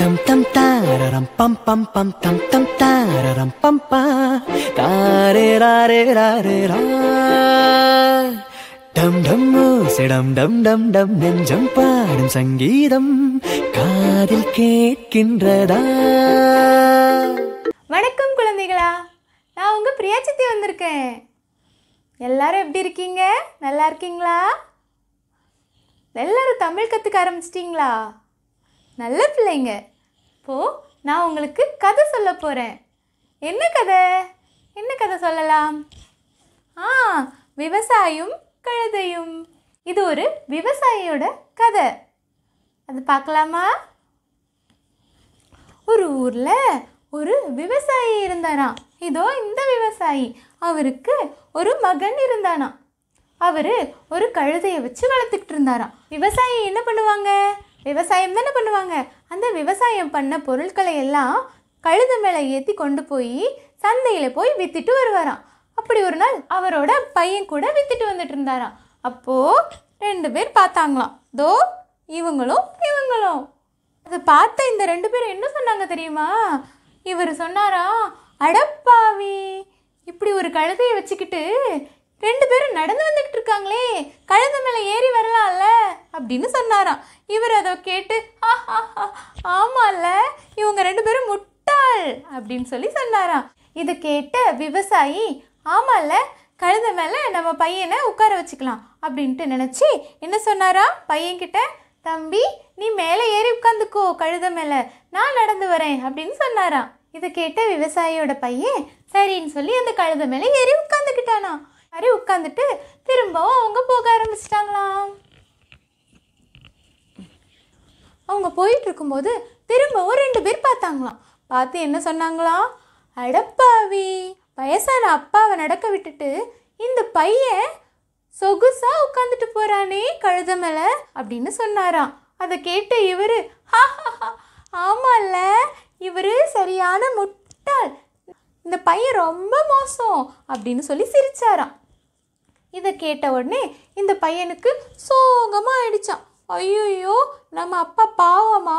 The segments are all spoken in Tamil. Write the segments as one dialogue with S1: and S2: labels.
S1: Tam tam tararam pam pam pam tam tam tararam pam pa tare rare rare ra டம் டம் சிடம் டம் டம் டம் நெஞ்சம் பாடும் சங்கீதம் காதில் கேட்கின்றதா வணக்கம் குழந்தைகளா நான் உங்க பிரியா சித்தி வந்திருக்கேன் எல்லாரும் எப்படி இருக்கீங்க நல்லா இருக்கீங்களா எல்லாரும் தமிழ் கற்றுக்க ஆரம்பிச்சிட்டிங்களா நல்ல பிள்ளைங்க இப்போது நான் உங்களுக்கு கதை சொல்ல போகிறேன் என்ன கதை என்ன கதை சொல்லலாம் ஆ விவசாயம் கழுதையும் இது ஒரு விவசாயியோட கதை அது பார்க்கலாமா ஒரு ஊரில் ஒரு விவசாயி இருந்தாராம் இதோ இந்த விவசாயி அவருக்கு ஒரு மகன் இருந்தானா அவர் ஒரு கழுதையை வச்சு வளர்த்துக்கிட்டு இருந்தாராம் விவசாயி என்ன பண்ணுவாங்க விவசாயம் தானே பண்ணுவாங்க அந்த விவசாயம் பண்ண பொருட்களை எல்லாம் கழுத மேலே ஏற்றி கொண்டு போய் சந்தையில் போய் விற்றுட்டு வருவாராம் அப்படி ஒரு நாள் அவரோட பையன் கூட விற்றுட்டு வந்துட்டு இருந்தாராம் அப்போது ரெண்டு பேர் பார்த்தாங்களாம் தோ இவங்களும் இவங்களும் அதை பார்த்த இந்த ரெண்டு பேரும் என்ன சொன்னாங்க தெரியுமா இவர் சொன்னாரா அடப்பாவி இப்படி ஒரு கழுதையை வச்சுக்கிட்டு ரெண்டு பேரும் நடந்து வந்துக்கிட்டு இருக்காங்களே கழுத மேலே ஏறி வரலாம்ல அப்படின்னு சொன்னாராம் இவர் அதை கேட்டு ஆமால இவங்க ரெண்டு பேரும் முட்டாள் அப்படின்னு சொல்லி சொன்னாராம் இதை கேட்ட விவசாயி ஆமால கழுத மேலே நம்ம பையனை உட்கார வச்சுக்கலாம் அப்படின்ட்டு நினச்சி என்ன சொன்னாராம் பையன்கிட்ட தம்பி நீ மேலே ஏறி உட்காந்துக்கோ கழுத மேலே நான் நடந்து வரேன் அப்படின்னு சொன்னாராம் இதை கேட்ட விவசாயியோட பையன் சரின்னு சொல்லி அந்த கழுத மேலே ஏறி உட்காந்துக்கிட்டானா மாதிரி உட்காந்துட்டு திரும்பவும் அவங்க போக ஆரம்பிச்சிட்டாங்களாம் அவங்க போயிட்டு இருக்கும்போது திரும்பவும் ரெண்டு பேர் பார்த்தாங்களாம் பார்த்து என்ன சொன்னாங்களாம் அடப்பாவி வயசான அப்பாவை நடக்க விட்டுட்டு இந்த பையன் சொகுசா உட்காந்துட்டு போறானே கழுத மேலே அப்படின்னு சொன்னாராம் அதை கேட்டு இவரு ஆமால இவர் சரியான முட்டாள் இந்த பையன் ரொம்ப மோசம் அப்படின்னு சொல்லி சிரிச்சாராம் இதை கேட்ட உடனே இந்த பையனுக்கு சோகமாக ஆயிடுச்சான் ஐயோ நம்ம அப்பா பாவமா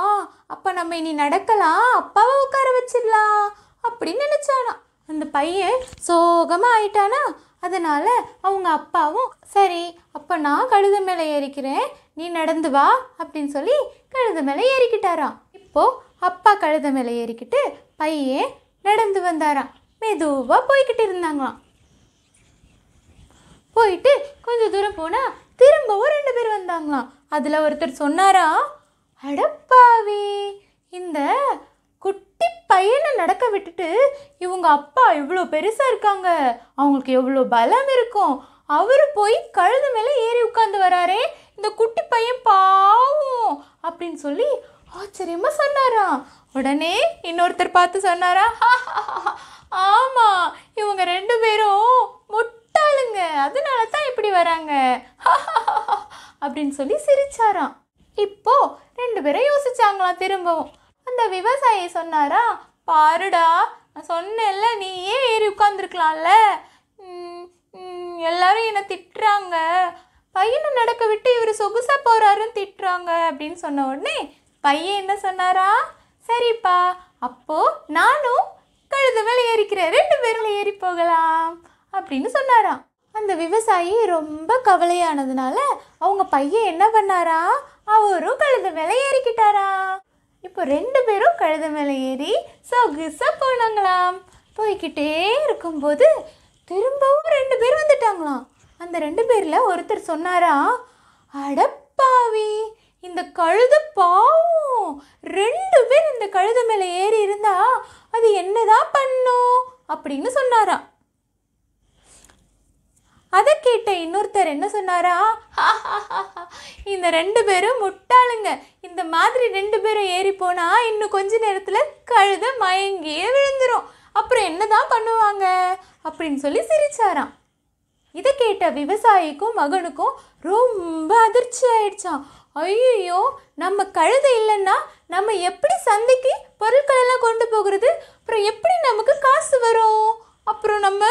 S1: அப்போ நம்ம இனி நடக்கலாம் அப்பாவை உட்கார வச்சிடலாம் அப்படின்னு நினச்சானா அந்த பையன் சோகமாக ஆயிட்டானா அதனால் அவங்க அப்பாவும் சரி அப்போ நான் கழுத மேலே ஏறிக்கிறேன் நீ நடந்து வா அப்படின்னு சொல்லி கழுத மேலே ஏறிக்கிட்டாராம் இப்போது அப்பா கழுத மேலே ஏறிக்கிட்டு பையன் நடந்து வந்தாராம் மெதுவாக போய்கிட்டு இருந்தாங்களாம் போயிட்டு கொஞ்சம் தூரம் போனால் திரும்பவும் ரெண்டு பேர் வந்தாங்களாம் அதில் ஒருத்தர் சொன்னாரா அடப்பாவி இந்த குட்டி பையனை நடக்க விட்டுட்டு இவங்க அப்பா இவ்வளோ பெருசாக இருக்காங்க அவங்களுக்கு எவ்வளோ பலம் இருக்கும் அவர் போய் கழுது மேலே ஏறி உட்காந்து வராரே இந்த குட்டி பையன் பாவும் அப்படின்னு சொல்லி ஆச்சரியமாக சொன்னாராம் உடனே இன்னொருத்தர் பார்த்து சொன்னாரா ஆமாம் இவங்க ரெண்டு பேரும் முட் முட்டாளுங்க அதனால தான் இப்படி வராங்க அப்படின்னு சொல்லி சிரிச்சாராம் இப்போ ரெண்டு பேரும் யோசிச்சாங்களாம் திரும்பவும் அந்த விவசாயி சொன்னாரா பாருடா நான் சொன்னேன்ல நீ ஏன் ஏறி உட்காந்துருக்கலாம்ல எல்லாரும் என்னை திட்டுறாங்க பையனை நடக்க விட்டு இவர் சொகுசா போறாருன்னு திட்டுறாங்க அப்படின்னு சொன்ன உடனே பையன் என்ன சொன்னாரா சரிப்பா அப்போது நானும் கழுது மேலே ஏறிக்கிறேன் ரெண்டு பேரும் ஏறி போகலாம் அப்படின்னு சொன்னாராம் அந்த விவசாயி ரொம்ப கவலையானதுனால அவங்க பையன் என்ன பண்ணாரா அவரும் கழுத மேலே ஏறிக்கிட்டாரா இப்போ ரெண்டு பேரும் கழுத மேலே ஏறி சொகுசாக போனாங்களாம் போய்கிட்டே இருக்கும்போது திரும்பவும் ரெண்டு பேர் வந்துட்டாங்களாம் அந்த ரெண்டு பேரில் ஒருத்தர் சொன்னாரா அடப்பாவி இந்த கழுத பாவம் ரெண்டு பேர் இந்த கழுத மேலே ஏறி இருந்தா அது என்னதான் பண்ணும் அப்படின்னு சொன்னாராம் அதை கேட்ட இன்னொருத்தர் என்ன சொன்னாரா இந்த ரெண்டு பேரும் முட்டாளுங்க இந்த மாதிரி ரெண்டு பேரும் ஏறி போனா இன்னும் கொஞ்ச நேரத்தில் கழுத மயங்கியே விழுந்துடும் அப்புறம் என்னதான் பண்ணுவாங்க அப்படின்னு சொல்லி சிரிச்சாராம் இதை கேட்ட விவசாயிக்கும் மகனுக்கும் ரொம்ப அதிர்ச்சி ஆயிடுச்சான் ஐயோ நம்ம கழுத இல்லைன்னா நம்ம எப்படி சந்தைக்கு பொருட்களெல்லாம் கொண்டு போகிறது அப்புறம் எப்படி நமக்கு காசு வரும் அப்புறம் நம்ம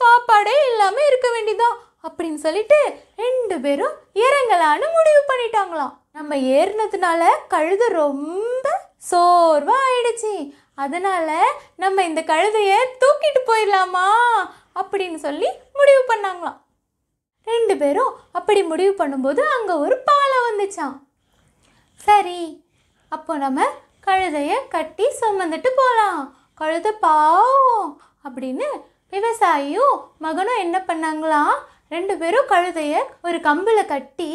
S1: சாப்பாடே இல்லாமல் இருக்க வேண்டிதான் அப்படின்னு சொல்லிட்டு ரெண்டு பேரும் இறங்கலான்னு முடிவு பண்ணிட்டாங்களாம் நம்ம ஏறினதுனால கழுத ரொம்ப சோர்வாக ஆயிடுச்சு அதனால் நம்ம இந்த கழுதையை தூக்கிட்டு போயிடலாமா அப்படின்னு சொல்லி முடிவு பண்ணாங்களாம் ரெண்டு பேரும் அப்படி முடிவு பண்ணும்போது அங்கே ஒரு பாலை வந்துச்சான் சரி அப்போ நம்ம கழுதையை கட்டி சுமந்துட்டு போகலாம் கழுதை பாவம் அப்படின்னு விவசாயியும் மகனும் என்ன பண்ணாங்களாம் ரெண்டு பேரும் கழுதையை ஒரு கம்பில் கட்டி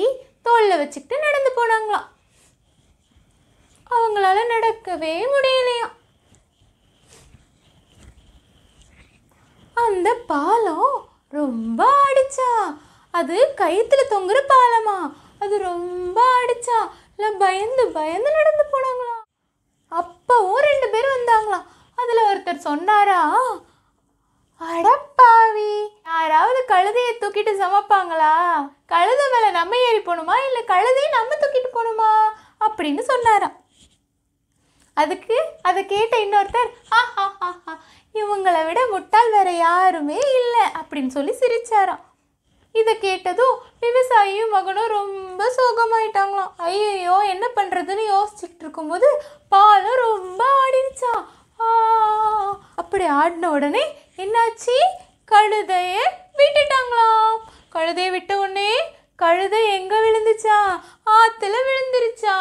S1: தோளில் வச்சுக்கிட்டு நடந்து போனாங்களாம் அவங்களால நடக்கவே முடியலையாம் அந்த பாலம் ரொம்ப அடிச்சா அது கயிற்றுல தொங்குற பாலமா அது ரொம்ப அடிச்சா இல்லை பயந்து பயந்து நடந்து போனாங்களாம் அப்பவும் ரெண்டு பேர் வந்தாங்களாம் அதில் ஒருத்தர் சொன்னாரா அடப்பாவி யாராவது கழுதையை தூக்கிட்டு சமைப்பாங்களா கழுதை மேலே நம்ம ஏறி போகணுமா இல்லை கழுதையை நம்ம தூக்கிட்டு போகணுமா அப்படின்னு சொன்னாராம் அதுக்கு அதை கேட்ட இன்னொருத்தர் இவங்களை விட முட்டால் வேற யாருமே இல்லை அப்படின்னு சொல்லி சிரிச்சாராம் இதை கேட்டதும் விவசாயியும் மகனும் ரொம்ப சோகமாயிட்டாங்களாம் ஐயோ என்ன பண்ணுறதுன்னு யோசிச்சுட்டு இருக்கும்போது பாலும் ரொம்ப ஆடிடுச்சான் அப்படி ஆடின உடனே என்னாச்சு கழுதைய விட்டுட்டாங்களாம் கழுதைய விட்ட உடனே கழுதை எங்கே விழுந்துச்சா ஆற்றுல விழுந்துருச்சா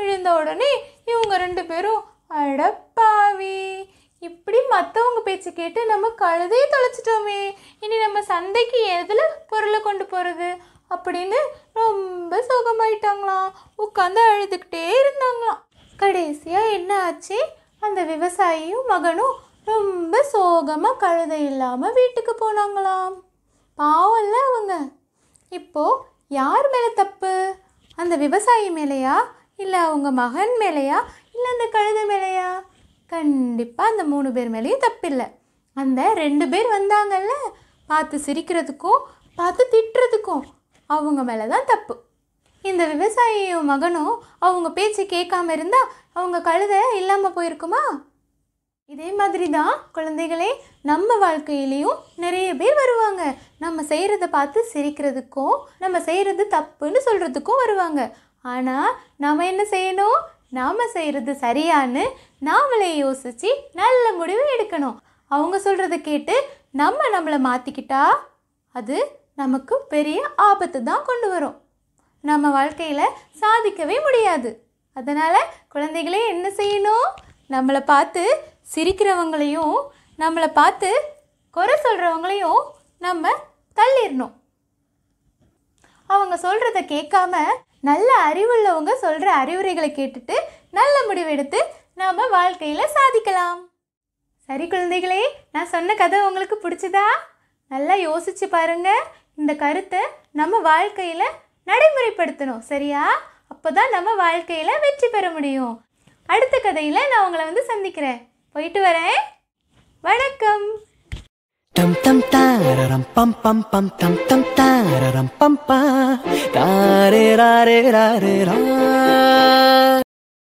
S1: விழுந்த உடனே இவங்க ரெண்டு பேரும் அடப்பாவி இப்படி மற்றவங்க பேச்சு கேட்டு நம்ம கழுதையை தொலைச்சிட்டோமே இனி நம்ம சந்தைக்கு எதில் பொருளை கொண்டு போகிறது அப்படின்னு ரொம்ப சோகமாயிட்டாங்களாம் உட்காந்து அழுதுகிட்டே இருந்தாங்களாம் கடைசியாக என்ன ஆச்சு அந்த விவசாயியும் மகனும் ரொம்ப சோகமாக கழுதை இல்லாமல் வீட்டுக்கு போனாங்களாம் பாவம்ல அவங்க இப்போது யார் மேலே தப்பு அந்த விவசாயி மேலேயா இல்லை அவங்க மகன் மேலேயா இல்லை அந்த கழுதை மேலேயா கண்டிப்பாக அந்த மூணு பேர் மேலேயும் தப்பில்லை அந்த ரெண்டு பேர் வந்தாங்கல்ல பார்த்து சிரிக்கிறதுக்கும் பார்த்து திட்டுறதுக்கும் அவங்க மேலே தான் தப்பு இந்த விவசாயியும் மகனும் அவங்க பேச்சு கேட்காம இருந்தால் அவங்க கழுதை இல்லாமல் போயிருக்குமா இதே மாதிரி தான் குழந்தைகளே நம்ம வாழ்க்கையிலையும் நிறைய பேர் வருவாங்க நம்ம செய்கிறத பார்த்து சிரிக்கிறதுக்கும் நம்ம செய்கிறது தப்புன்னு சொல்கிறதுக்கும் வருவாங்க ஆனால் நாம் என்ன செய்யணும் நாம் செய்கிறது சரியான்னு நாமளே யோசித்து நல்ல முடிவு எடுக்கணும் அவங்க சொல்கிறத கேட்டு நம்ம நம்மளை மாற்றிக்கிட்டா அது நமக்கு பெரிய ஆபத்து தான் கொண்டு வரும் நம்ம வாழ்க்கையில் சாதிக்கவே முடியாது அதனால் குழந்தைகளே என்ன செய்யணும் நம்மளை பார்த்து சிரிக்கிறவங்களையும் நம்மளை பார்த்து குறை சொல்கிறவங்களையும் நம்ம தள்ளிடணும் அவங்க சொல்கிறத கேட்காம நல்ல அறிவுள்ளவங்க சொல்கிற அறிவுரைகளை கேட்டுட்டு நல்ல முடிவெடுத்து நாம் வாழ்க்கையில் சாதிக்கலாம் சரி குழந்தைகளே நான் சொன்ன கதை உங்களுக்கு பிடிச்சதா நல்லா யோசிச்சு பாருங்க இந்த கருத்தை நம்ம வாழ்க்கையில் நடைமுறைப்படுத்தணும் சரியா அப்போ தான் நம்ம வாழ்க்கையில் வெற்றி பெற முடியும் அடுத்த கதையில் நான் உங்களை வந்து சந்திக்கிறேன் போயிட்டு வரேன் வணக்கம் Tam tam tararam pam pam pam tam tam tararam pam pa tare rare rare ra